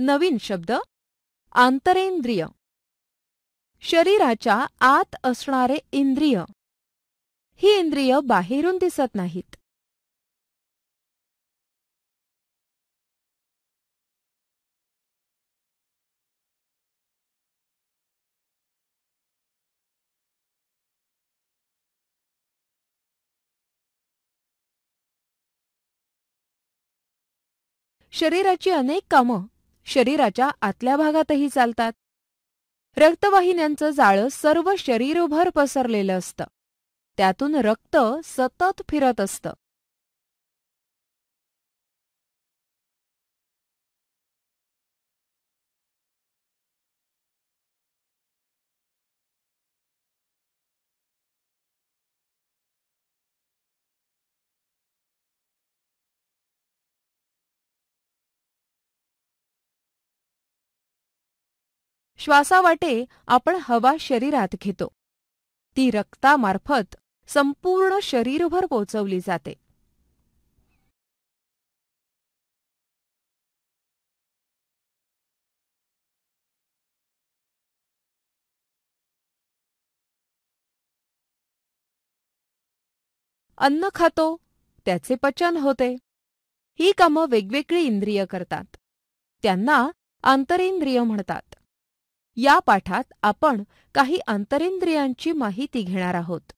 नवीन शब्द आंतरेंद्रिय शरीराच्या आत असणारे इंद्रिय ही इंद्रिय बाहेरून दिसत नाहीत शरीराची अनेक कामं शरीराच्या आतल्या भागातही चालतात रक्तवाहिन्यांचं जाळं सर्व शरीरभर पसरलेलं असतं त्यातून रक्त सतत फिरत असतं श्वासावाटे आपण हवा शरीरात घेतो ती रक्तामार्फत संपूर्ण शरीरभर पोचवली जाते अन्न खातो त्याचे पचन होते ही कामं वेगवेगळी इंद्रिय करतात त्यांना आंतरेंद्रिय म्हणतात या पाठात आपण काही आंतरेंद्रियांची माहिती घेणार आहोत